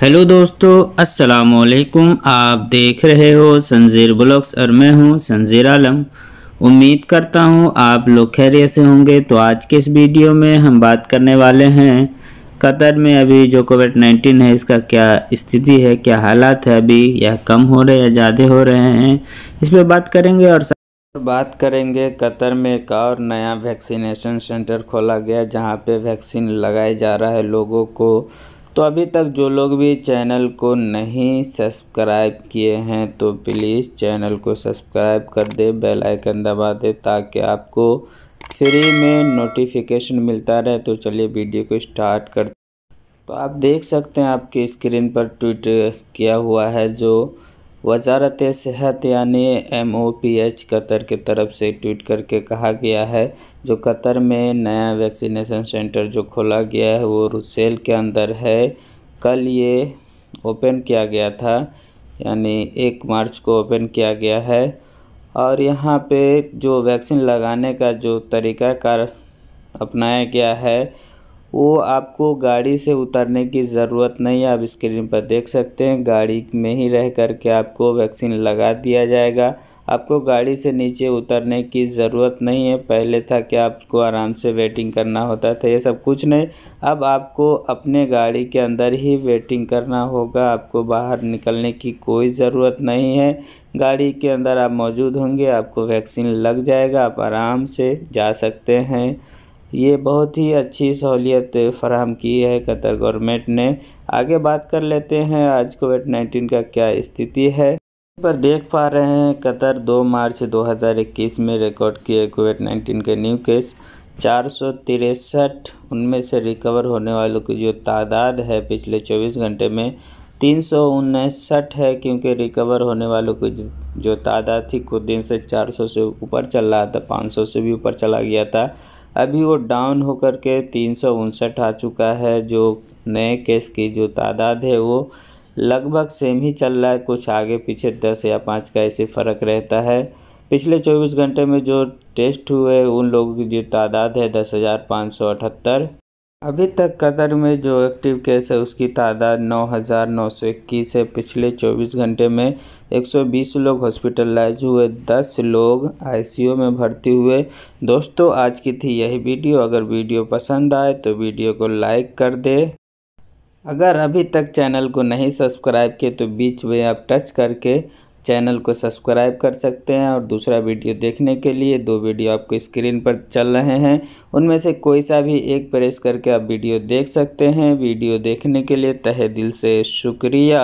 hello दोस्तों अस्सलाम वालेकुम आप देख रहे हो संजीर ब्लॉग्स और मैं हूं संजीर आलम उम्मीद करता हूं आप लोग खैरियत से होंगे तो आज के इस वीडियो में हम बात करने वाले हैं कतर में अभी जो कोविड नाइन्टीन है इसका क्या स्थिति है क्या हालात है अभी या कम हो रहे या ज़्यादा हो रहे हैं इस पर बात करेंगे और बात करेंगे कतर में एक और नया वैक्सीनेशन सेंटर खोला गया जहां पे वैक्सीन लगाया जा रहा है लोगों को तो अभी तक जो लोग भी चैनल को नहीं सब्सक्राइब किए हैं तो प्लीज़ चैनल को सब्सक्राइब कर दे बेल आइकन दबा दे ताकि आपको फ्री में नोटिफिकेशन मिलता रहे तो चलिए वीडियो को स्टार्ट कर तो आप देख सकते हैं आपकी स्क्रीन पर ट्वीट किया हुआ है जो वजारत सेहत यानी M O P H Qatar की तरफ से ट्वीट करके कहा गया है जो कतर में नया वैक्सीनेशन सेंटर जो खोला गया है वो रुसेल के अंदर है कल ये ओपन किया गया था यानी एक मार्च को ओपन किया गया है और यहाँ पे जो वैक्सीन लगाने का जो तरीका कार अपनाया गया है वो आपको गाड़ी से उतरने की ज़रूरत नहीं है आप स्क्रीन पर देख सकते हैं गाड़ी में ही रह कर के आपको वैक्सीन लगा दिया जाएगा आपको गाड़ी से नीचे उतरने की ज़रूरत नहीं है पहले था कि आपको आराम से वेटिंग करना होता था ये सब कुछ नहीं अब आपको अपने गाड़ी के अंदर ही वेटिंग करना होगा आपको बाहर निकलने की कोई ज़रूरत नहीं है गाड़ी के अंदर आप मौजूद होंगे आपको वैक्सीन लग जाएगा आप आराम से जा सकते हैं ये बहुत ही अच्छी सहूलियत फराहम की है कतर गवर्नमेंट ने आगे बात कर लेते हैं आज कोविड नाइन्टीन का क्या स्थिति है पर देख पा रहे हैं कतर 2 मार्च 2021 में रिकॉर्ड किए कोविड 19 के न्यू केस चार सौ तिरसठ उनमें से रिकवर होने वालों की जो तादाद है पिछले 24 घंटे में तीन सौ उनसठ है क्योंकि रिकवर होने वालों की जो तादाद थी कुछ दिन से 400 से ऊपर चल रहा था 500 से भी ऊपर चला गया था अभी वो डाउन होकर के तीन सौ उनसठ आ चुका है जो नए केस की जो तादाद है वो लगभग सेम ही चल रहा है कुछ आगे पीछे दस या पाँच का ऐसे फ़र्क रहता है पिछले 24 घंटे में जो टेस्ट हुए उन लोगों की जो तादाद है दस हज़ार पाँच सौ अठहत्तर अभी तक कतर में जो एक्टिव केस है उसकी तादाद इक्कीस है पिछले 24 घंटे में 120 लोग हॉस्पिटलाइज हुए 10 लोग आईसीयू में भर्ती हुए दोस्तों आज की थी यही वीडियो अगर वीडियो पसंद आए तो वीडियो को लाइक कर दे अगर अभी तक चैनल को नहीं सब्सक्राइब किए तो बीच में आप टच करके चैनल को सब्सक्राइब कर सकते हैं और दूसरा वीडियो देखने के लिए दो वीडियो आपको स्क्रीन पर चल रहे हैं उनमें से कोई सा भी एक प्रेस करके आप वीडियो देख सकते हैं वीडियो देखने के लिए तहे दिल से शुक्रिया